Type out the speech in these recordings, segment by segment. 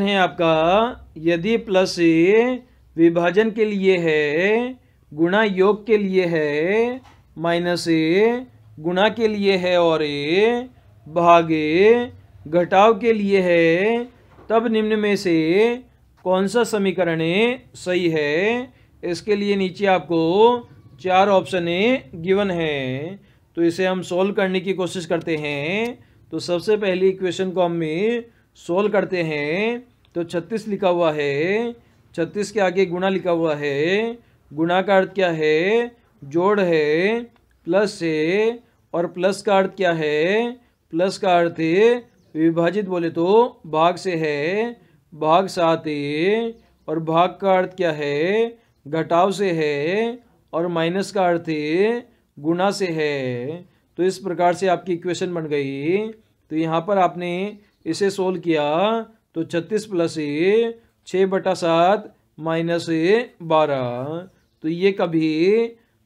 है आपका यदि प्लस विभाजन के लिए है गुणा योग के लिए है माइनस ए गुणा के लिए है और ए भागे घटाव के लिए है तब निम्न में से कौन सा समीकरण सही है इसके लिए नीचे आपको चार ऑप्शन गिवन है तो इसे हम सॉल्व करने की कोशिश करते हैं तो सबसे पहली इक्वेशन को हमें सोल्व करते हैं तो छत्तीस लिखा हुआ है छत्तीस के आगे गुणा लिखा हुआ है गुणा का अर्थ क्या है जोड़ है प्लस है और प्लस का अर्थ क्या है प्लस का अर्थ विभाजित बोले तो भाग से है भाग सात और भाग का अर्थ क्या है घटाव से है और माइनस का अर्थ है गुणा से है तो इस प्रकार से आपकी इक्वेशन बन गई तो यहाँ पर आपने इसे सोल्व किया तो छत्तीस प्लस छः बटा सात माइनस बारह तो ये कभी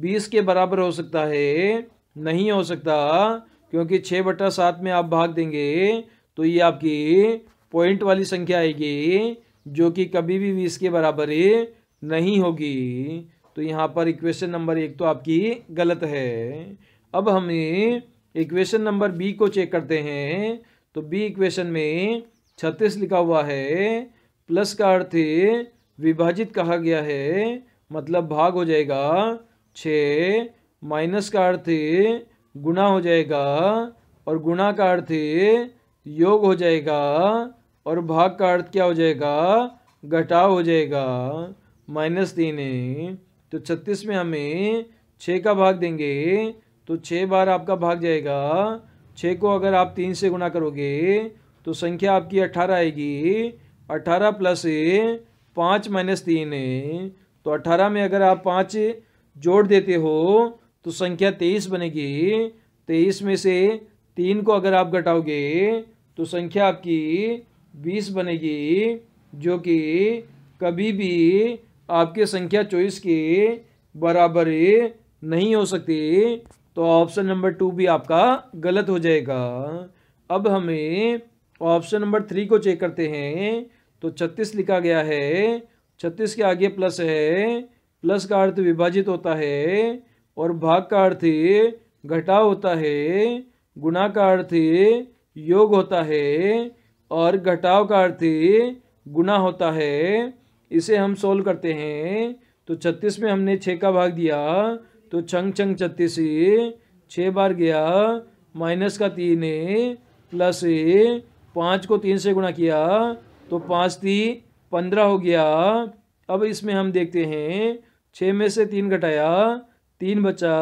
बीस के बराबर हो सकता है नहीं हो सकता क्योंकि छः बटा सात में आप भाग देंगे तो ये आपकी पॉइंट वाली संख्या आएगी जो कि कभी भी बीस के बराबर नहीं होगी तो यहाँ पर इक्वेशन नंबर एक तो आपकी गलत है अब हमें इक्वेशन नंबर बी को चेक करते हैं तो बी इक्वेशन में छत्तीस लिखा हुआ है प्लस का अर्थ विभाजित कहा गया है मतलब भाग हो जाएगा छ माइनस का अर्थ गुणा हो जाएगा और गुणा का अर्थ योग हो जाएगा और भाग का अर्थ क्या हो जाएगा घटाव हो जाएगा माइनस तीन तो छत्तीस में हमें छः का भाग देंगे तो छः बार आपका भाग जाएगा छः को अगर आप तीन से गुना करोगे तो संख्या आपकी अट्ठारह आएगी अट्ठारह प्लस पाँच माइनस तीन तो अट्ठारह में अगर आप पाँच जोड़ देते हो तो संख्या तेईस बनेगी तेईस में से तीन को अगर आप घटाओगे तो संख्या आपकी बीस बनेगी जो कि कभी भी आपके संख्या चौबीस के बराबर नहीं हो सकती तो ऑप्शन नंबर टू भी आपका गलत हो जाएगा अब हमें ऑप्शन नंबर थ्री को चेक करते हैं तो छत्तीस लिखा गया है छत्तीस के आगे प्लस है प्लस का अर्थ विभाजित होता है और भाग का अर्थ घटाव होता है गुणा का अर्थ योग होता है और घटाव का अर्थ गुना होता है इसे हम सोल्व करते हैं तो छत्तीस में हमने छः का भाग दिया तो छंग छंग छत्तीस छः बार गया माइनस का तीन है प्लस ए पाँच को तीन से गुणा किया तो पाँच ती पंद्रह हो गया अब इसमें हम देखते हैं छः में से तीन घटाया तीन बचा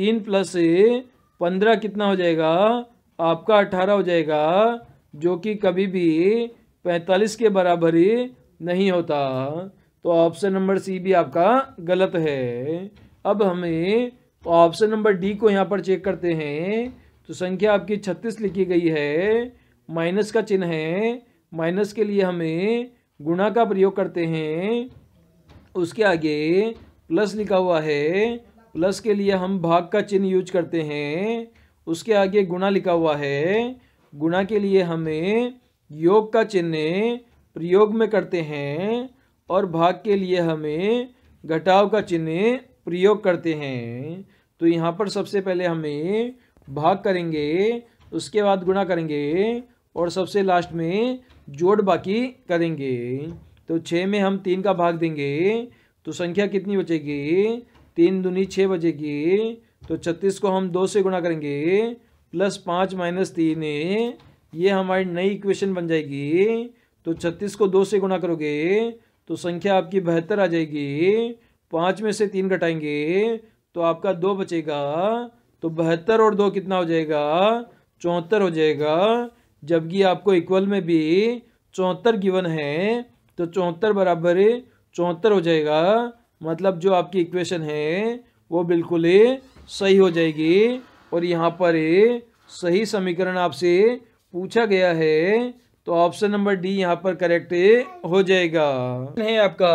तीन प्लस पंद्रह कितना हो जाएगा आपका अठारह हो जाएगा जो कि कभी भी पैंतालीस के बराबर ही नहीं होता तो ऑप्शन नंबर सी भी आपका गलत है अब हमें ऑप्शन नंबर डी को यहाँ पर चेक करते हैं तो संख्या आपकी छत्तीस लिखी गई है माइनस का चिन्ह है माइनस के लिए हमें गुणा का प्रयोग करते हैं उसके आगे प्लस लिखा हुआ है प्लस के लिए हम भाग का चिन्ह यूज करते हैं उसके आगे गुणा लिखा हुआ है गुणा के लिए हमें योग का चिन्ह प्रयोग में करते हैं और भाग के लिए हमें घटाव का चिन्ह प्रयोग करते हैं तो यहाँ पर सबसे पहले हमें भाग करेंगे उसके बाद गुणा करेंगे और सबसे लास्ट में जोड़ बाकी करेंगे तो छः में हम तीन का भाग देंगे तो संख्या कितनी बचेगी तीन दुनी छः बचेगी तो छत्तीस को हम दो से गुणा करेंगे प्लस पाँच माइनस तीन ये हमारी नई इक्वेशन बन जाएगी तो छत्तीस को दो से गुणा करोगे तो संख्या आपकी बेहतर आ जाएगी पाँच में से तीन घटाएंगे तो आपका दो बचेगा तो बहत्तर और दो कितना हो जाएगा चौहत्तर हो जाएगा जबकि आपको इक्वल में भी चौहत्तर गिवन है तो चौहत्तर बराबर चौहत्तर हो जाएगा मतलब जो आपकी इक्वेशन है वो बिल्कुल सही हो जाएगी और यहाँ पर सही समीकरण आपसे पूछा गया है तो ऑप्शन नंबर डी यहाँ पर करेक्ट हो जाएगा है आपका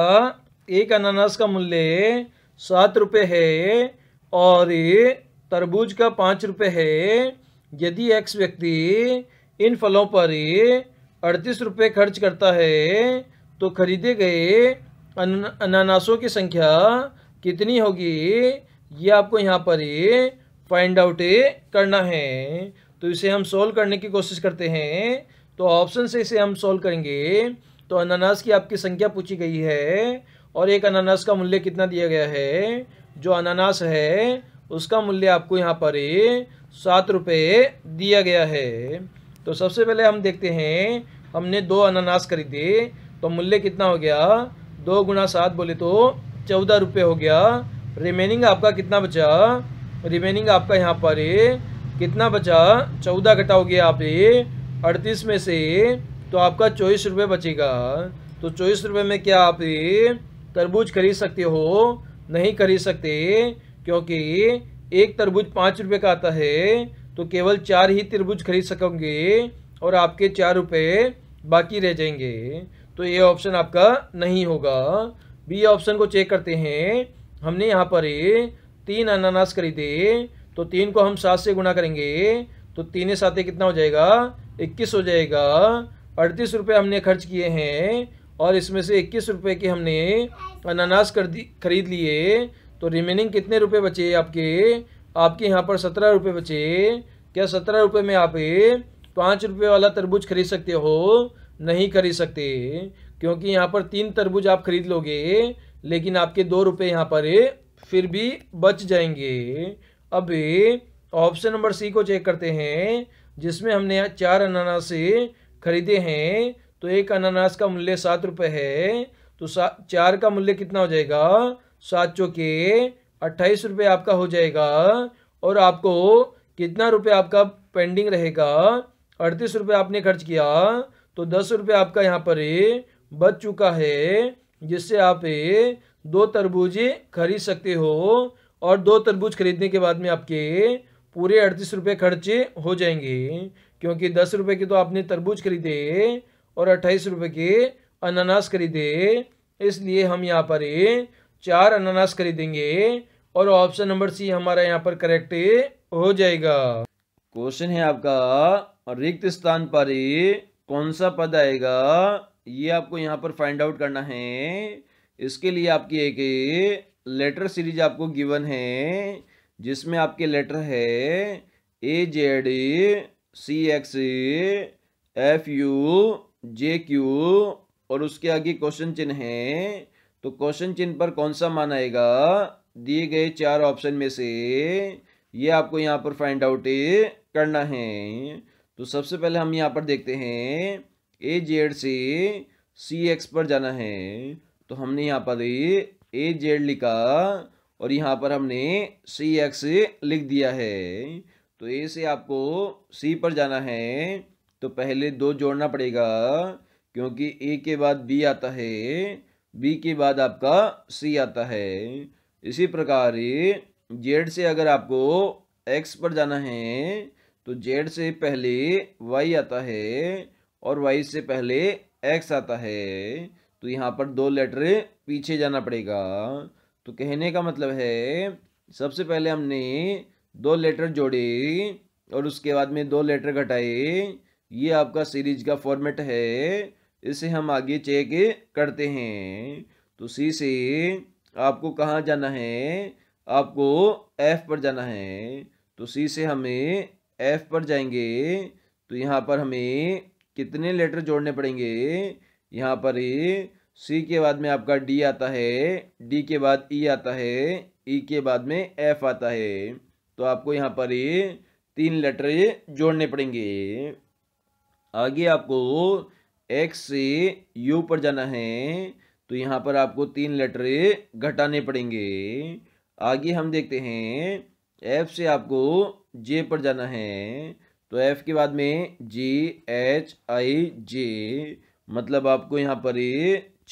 एक अनानास का मूल्य सात रुपये है और तरबूज का पाँच रुपये है यदि एक्स व्यक्ति इन फलों पर अड़तीस रुपये खर्च करता है तो खरीदे गए अनानासों की संख्या कितनी होगी ये आपको यहाँ पर फाइंड आउट करना है तो इसे हम सोल्व करने की कोशिश करते हैं तो ऑप्शन से इसे हम सोल्व करेंगे तो अनानास की आपकी संख्या पूछी गई है और एक अनानास का मूल्य कितना दिया गया है जो अनानास है उसका मूल्य आपको यहाँ पर सात रुपये दिया गया है तो सबसे पहले हम देखते हैं हमने दो अनानास खरीदे तो मूल्य कितना हो गया दो गुना सात बोले तो चौदह रुपये हो गया रिमेनिंग आपका कितना बचा रिमेनिंग आपका यहाँ पर कितना बचा चौदह घटा हो गया आप अड़तीस में से तो आपका चौबीस रुपये बचेगा तो चौबीस रुपये में क्या आप तरबूज खरीद सकते हो नहीं खरीद सकते क्योंकि एक तरबूज पाँच रुपये का आता है तो केवल चार ही तरबूज खरीद सकोगे और आपके चार रुपये बाकी रह जाएंगे तो ये ऑप्शन आपका नहीं होगा बी ऑप्शन को चेक करते हैं हमने यहाँ पर तीन अनानास खरीदे तो तीन को हम सात से गुना करेंगे तो तीन साथ कितना हो जाएगा इक्कीस हो जाएगा अड़तीस रुपये हमने खर्च किए हैं और इसमें से इक्कीस रुपये की हमने अनानास कर दी खरीद लिए तो रिमेनिंग कितने रुपए बचे आपके आपके यहाँ पर सत्रह रुपये बचे क्या सत्रह रुपये में आप पाँच रुपये वाला तरबूज खरीद सकते हो नहीं खरीद सकते क्योंकि यहाँ पर तीन तरबूज आप खरीद लोगे लेकिन आपके दो रुपये यहाँ पर फिर भी बच जाएंगे अब ऑप्शन नंबर सी को चेक करते हैं जिसमें हमने चार अनानास खरीदे हैं तो एक अनानास का मूल्य सात रुपये है तो चार का मूल्य कितना हो जाएगा सात चौके अट्ठाईस रुपये आपका हो जाएगा और आपको कितना रुपये आपका पेंडिंग रहेगा अड़तीस रुपये आपने खर्च किया तो दस रुपये आपका यहाँ पर बच चुका है जिससे आप दो तरबूज खरीद सकते हो और दो तरबूज खरीदने के बाद में आपके पूरे अड़तीस रुपये खर्च हो जाएंगे क्योंकि दस रुपये के तो आपने तरबूज खरीदे और अट्ठाईस रुपये के अनानास खरीदे इसलिए हम यहाँ पर चार अनानास खरीदेंगे और ऑप्शन नंबर सी हमारा यहाँ पर करेक्ट हो जाएगा क्वेश्चन है आपका रिक्त स्थान पर कौन सा पद आएगा ये आपको यहाँ पर फाइंड आउट करना है इसके लिए आपकी एक लेटर सीरीज आपको गिवन है जिसमें आपके लेटर है A Z C X F U J Q और उसके आगे क्वेश्चन चिन्ह है तो क्वेश्चन चिन्ह पर कौन सा मान आएगा दिए गए चार ऑप्शन में से ये आपको यहाँ पर फाइंड आउट करना है तो सबसे पहले हम यहाँ पर देखते हैं ए जेड से सी एक्स पर जाना है तो हमने यहाँ पर ए जेड लिखा और यहाँ पर हमने सी एक्स लिख दिया है तो ए से आपको सी पर जाना है तो पहले दो जोड़ना पड़ेगा क्योंकि ए के बाद बी आता है बी के बाद आपका सी आता है इसी प्रकार जेड से अगर आपको एक्स पर जाना है तो जेड से पहले वाई आता है और वाई से पहले एक्स आता है तो यहाँ पर दो लेटर पीछे जाना पड़ेगा तो कहने का मतलब है सबसे पहले हमने दो लेटर जोड़े और उसके बाद में दो लेटर घटाए ये आपका सीरीज का फॉर्मेट है इसे हम आगे चेक करते हैं तो सी से आपको कहाँ जाना है आपको एफ पर जाना है तो सी से हमें एफ पर जाएंगे तो यहाँ पर हमें कितने लेटर जोड़ने पड़ेंगे यहाँ पर सी के बाद में आपका डी आता है डी के बाद ई e आता है ई e के बाद में एफ आता है तो आपको यहाँ पर तीन लेटर जोड़ने पड़ेंगे आगे आपको एक्स से यू पर जाना है तो यहाँ पर आपको तीन लेटर घटाने पड़ेंगे आगे हम देखते हैं एफ से आपको जे पर जाना है तो एफ के बाद में जी एच आई जे मतलब आपको यहाँ पर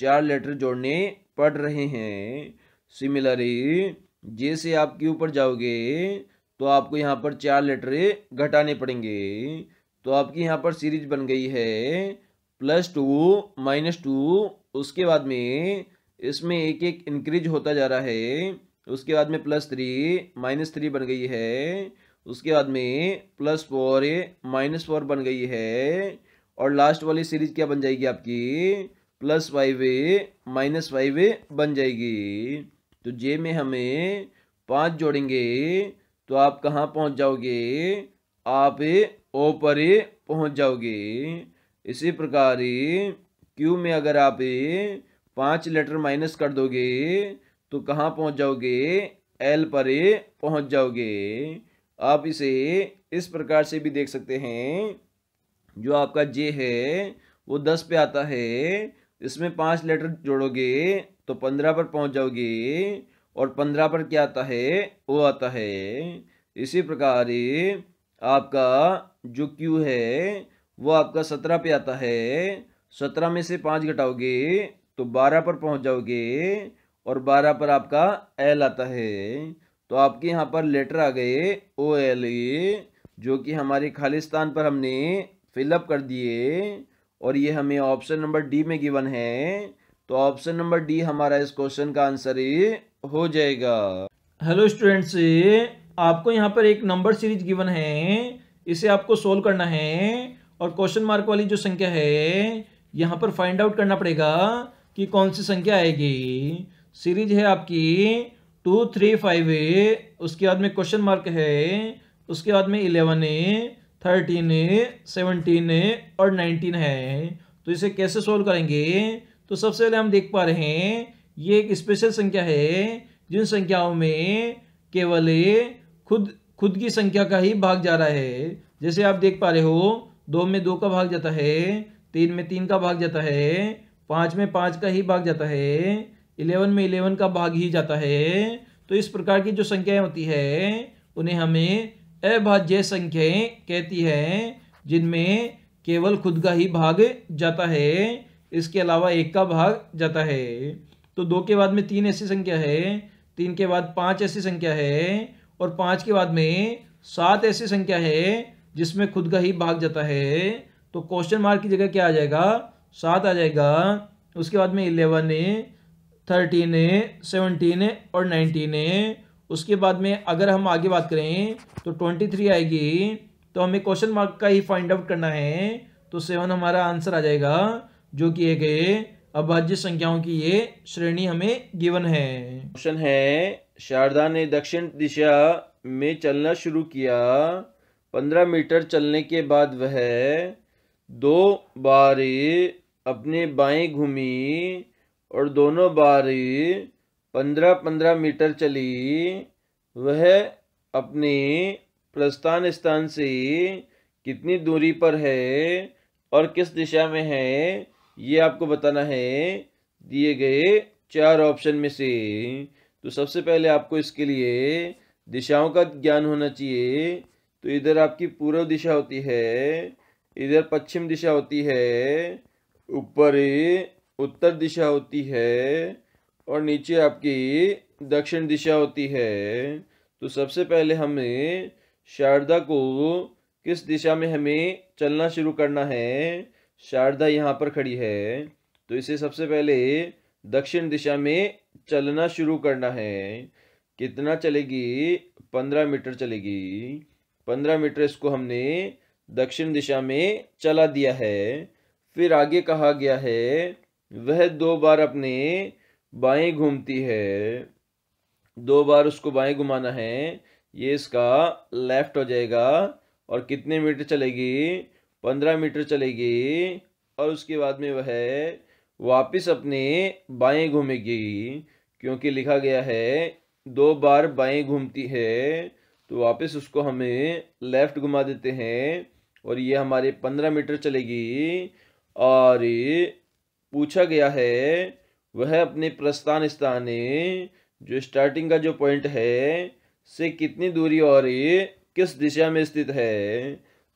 चार लेटर जोड़ने पड़ रहे हैं सिमिलरली जे से आप क्यू पर जाओगे तो आपको यहाँ पर चार लेटर घटाने पड़ेंगे तो आपकी यहाँ पर सीरीज बन गई है प्लस टू माइनस टू उसके बाद में इसमें एक एक इंक्रीज होता जा रहा है उसके बाद में प्लस थ्री माइनस थ्री बन गई है उसके बाद में प्लस फोर माइनस फोर बन गई है और लास्ट वाली सीरीज क्या बन जाएगी आपकी प्लस फाइव माइनस फाइव बन जाएगी तो जे में हमें पाँच जोड़ेंगे तो आप कहाँ पहुँच जाओगे आप ओ पर पहुंच जाओगे इसी प्रकार क्यू में अगर आप पाँच लेटर माइनस कर दोगे तो कहाँ पहुंच जाओगे एल पर ही पहुंच जाओगे आप इसे इस प्रकार से भी देख सकते हैं जो आपका जे है वो दस पे आता है इसमें पाँच लेटर जोड़ोगे तो पंद्रह पर पहुंच जाओगे और पंद्रह पर क्या आता है वो आता है इसी प्रकार आपका जो क्यू है वो आपका सत्रह पे आता है सत्रह में से पाँच घटाओगे तो बारह पर पहुंच जाओगे और बारह पर आपका एल आता है तो आपके यहाँ पर लेटर आ गए ओ एल ए जो कि हमारे खालिस्तान पर हमने फिलअप कर दिए और ये हमें ऑप्शन नंबर डी में गिवन है तो ऑप्शन नंबर डी हमारा इस क्वेश्चन का आंसर ही हो जाएगा हेलो स्टूडेंट्स आपको यहाँ पर एक नंबर सीरीज गिवन है इसे आपको सोल्व करना है और क्वेश्चन मार्क वाली जो संख्या है यहाँ पर फाइंड आउट करना पड़ेगा कि कौन सी संख्या आएगी सीरीज है आपकी टू थ्री फाइव ए उसके बाद में क्वेश्चन मार्क है उसके बाद में eleven A thirteen A seventeen A और नाइनटीन है तो इसे कैसे सोल्व करेंगे तो सबसे पहले हम देख पा रहे हैं ये एक स्पेशल संख्या है जिन संख्याओं में केवल खुद खुद की संख्या का ही भाग जा रहा है जैसे आप देख पा रहे हो दो में दो का भाग जाता है तीन में तीन का भाग जाता है पाँच में पाँच का ही भाग जाता है इलेवन में इलेवन का भाग ही जाता है तो इस प्रकार की जो संख्याएं होती है उन्हें हमें अभाज्य संख्याएं कहती हैं जिनमें केवल खुद का ही भाग जाता है इसके अलावा एक का भाग जाता है तो दो के बाद में तीन ऐसी संख्या है तीन के बाद पाँच ऐसी संख्या है और पाँच के बाद में सात ऐसी संख्या है जिसमें खुद का ही भाग जाता है तो क्वेश्चन मार्क की जगह क्या आ जाएगा सात आ जाएगा उसके बाद में इलेवन है थर्टीन है सेवनटीन और नाइनटीन उसके बाद में अगर हम आगे बात करें तो ट्वेंटी थ्री आएगी तो हमें क्वेश्चन मार्क का ही फाइंड आउट करना है तो सेवन हमारा आंसर आ जाएगा जो कि एक अभाज्य संख्याओं की ये श्रेणी हमें गिवन है क्वेश्चन है शारदा ने दक्षिण दिशा में चलना शुरू किया पंद्रह मीटर चलने के बाद वह दो बारी अपने बाएं घूमी और दोनों बारी पंद्रह पंद्रह मीटर चली वह अपने प्रस्थान स्थान से कितनी दूरी पर है और किस दिशा में है ये आपको बताना है दिए गए चार ऑप्शन में से तो सबसे पहले आपको इसके लिए दिशाओं का ज्ञान होना चाहिए तो इधर आपकी पूर्व दिशा होती है इधर पश्चिम दिशा होती है ऊपर उत्तर दिशा होती है और नीचे आपकी दक्षिण दिशा होती है तो सबसे पहले हमें शारदा को किस दिशा में हमें चलना शुरू करना है शारदा यहाँ पर खड़ी है तो इसे सबसे पहले दक्षिण दिशा में चलना शुरू करना है कितना चलेगी पंद्रह मीटर चलेगी पंद्रह मीटर इसको हमने दक्षिण दिशा में चला दिया है फिर आगे कहा गया है वह दो बार अपने बाएं घूमती है दो बार उसको बाएं घुमाना है ये इसका लेफ्ट हो जाएगा और कितने मीटर चलेगी पंद्रह मीटर चलेगी और उसके बाद में वह वापस अपने बाएं घूमेगी क्योंकि लिखा गया है दो बार बाएं घूमती है तो वापस उसको हमें लेफ्ट घुमा देते हैं और ये हमारे पंद्रह मीटर चलेगी और पूछा गया है वह अपने प्रस्थान स्थान जो स्टार्टिंग का जो पॉइंट है से कितनी दूरी और किस दिशा में स्थित है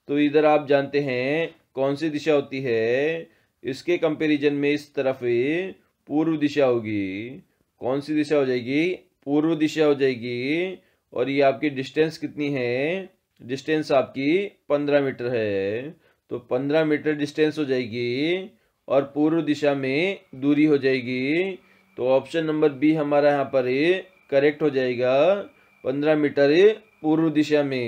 तो इधर आप जानते हैं कौन सी दिशा होती है इसके कंपैरिजन में इस तरफ पूर्व दिशा होगी कौन सी दिशा हो जाएगी पूर्व दिशा हो जाएगी और ये आपकी डिस्टेंस कितनी है डिस्टेंस आपकी पंद्रह मीटर है तो पंद्रह मीटर डिस्टेंस हो जाएगी और पूर्व दिशा में दूरी हो जाएगी तो ऑप्शन नंबर बी हमारा यहाँ पर करेक्ट हो जाएगा पंद्रह मीटर पूर्व दिशा में